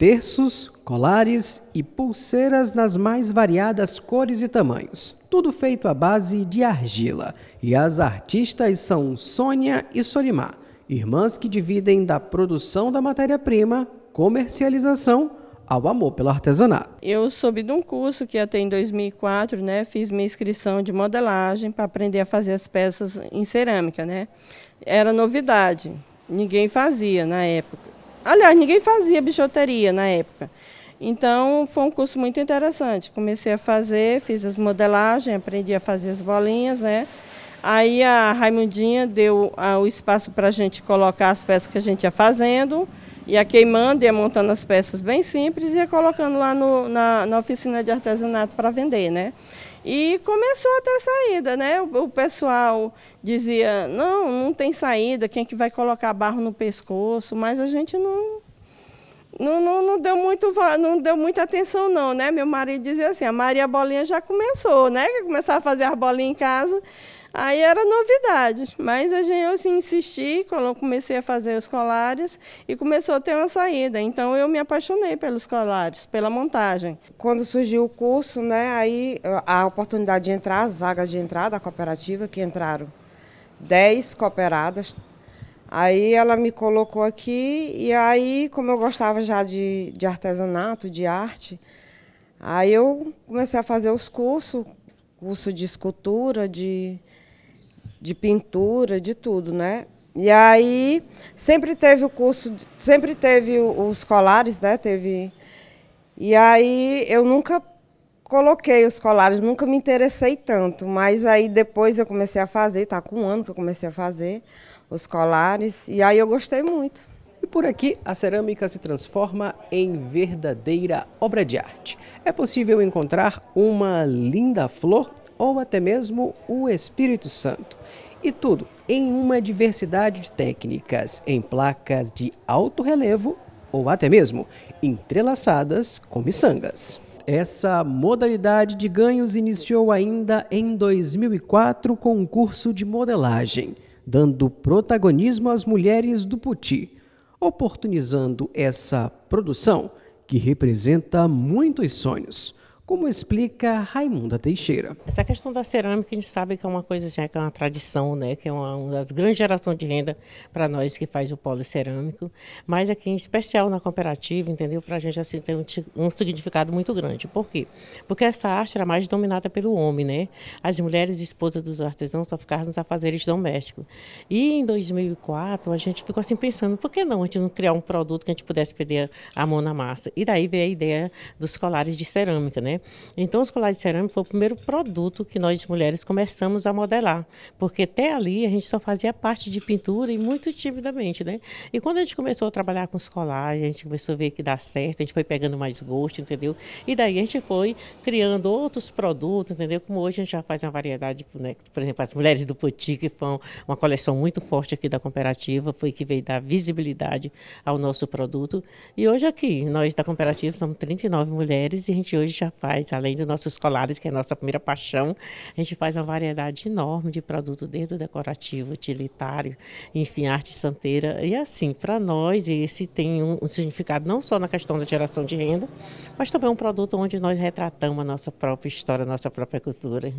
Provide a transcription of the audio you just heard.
terços, colares e pulseiras nas mais variadas cores e tamanhos. Tudo feito à base de argila. E as artistas são Sônia e Solimar, irmãs que dividem da produção da matéria-prima, comercialização, ao amor pelo artesanato. Eu soube de um curso que até em 2004, né, fiz minha inscrição de modelagem para aprender a fazer as peças em cerâmica, né? Era novidade, ninguém fazia na época. Aliás, ninguém fazia bijuteria na época. Então, foi um curso muito interessante. Comecei a fazer, fiz as modelagens, aprendi a fazer as bolinhas, né? Aí a Raimundinha deu o espaço para a gente colocar as peças que a gente ia fazendo, ia queimando, ia montando as peças bem simples e ia colocando lá no, na, na oficina de artesanato para vender, né? E começou a ter saída, né? O, o, pessoal dizia, não, não tem saída, quem é que vai colocar barro no pescoço? Mas a gente não, não, não, não, deu muito, não deu muita atenção, não, né? Meu marido dizia assim, a Maria Bolinha já começou, né? Que começava a fazer as bolinhas em casa. Aí era novidade, mas a gente, eu assim, insisti, comecei a fazer os colares e começou a ter uma saída. Então eu me apaixonei pelos colares, pela montagem. Quando surgiu o curso, né, aí a oportunidade de entrar, as vagas de entrada da cooperativa, que entraram 10 cooperadas, Aí ela me colocou aqui e aí, como eu gostava já de, de artesanato, de arte, aí eu comecei a fazer os cursos, curso de escultura, de, de pintura, de tudo, né? E aí sempre teve o curso, sempre teve os colares, né? Teve. E aí eu nunca coloquei os colares, nunca me interessei tanto, mas aí depois eu comecei a fazer, tá com um ano que eu comecei a fazer os colares, e aí eu gostei muito. E por aqui, a cerâmica se transforma em verdadeira obra de arte. É possível encontrar uma linda flor ou até mesmo o Espírito Santo. E tudo em uma diversidade de técnicas, em placas de alto relevo ou até mesmo entrelaçadas com miçangas. Essa modalidade de ganhos iniciou ainda em 2004 com um curso de modelagem dando protagonismo às mulheres do Puti, oportunizando essa produção que representa muitos sonhos como explica Raimunda Teixeira. Essa questão da cerâmica, a gente sabe que é uma coisa que é uma tradição, né, que é uma, uma das grandes gerações de renda para nós que faz o polo cerâmico, mas aqui em especial na cooperativa, entendeu? Para a gente assim tem um, um, significado muito grande. Por quê? Porque essa arte era mais dominada pelo homem, né? As mulheres esposas dos artesãos só ficaram nos afazeres domésticos. E em 2004 a gente ficou assim pensando, por que não a gente não criar um produto que a gente pudesse perder a mão na massa? E daí veio a ideia dos colares de cerâmica, né? Então, os colares de cerâmica foi o primeiro produto que nós mulheres começamos a modelar, porque até ali a gente só fazia parte de pintura e muito timidamente. Né? E quando a gente começou a trabalhar com os colares, a gente começou a ver que dá certo, a gente foi pegando mais gosto, entendeu? E daí a gente foi criando outros produtos, entendeu? Como hoje a gente já faz uma variedade, né? por exemplo, as mulheres do Poti, que foram uma coleção muito forte aqui da cooperativa, foi que veio dar visibilidade ao nosso produto. E hoje aqui, nós da cooperativa somos 39 mulheres e a gente hoje já faz faz, além dos nossos colares, que é a nossa primeira paixão, a gente faz uma variedade enorme de produto, desde o decorativo, utilitário, enfim, arte santeira. E assim, para nós, esse tem um, um significado não só na questão da geração de renda, mas também um produto onde nós retratamos a nossa própria história, a nossa própria cultura.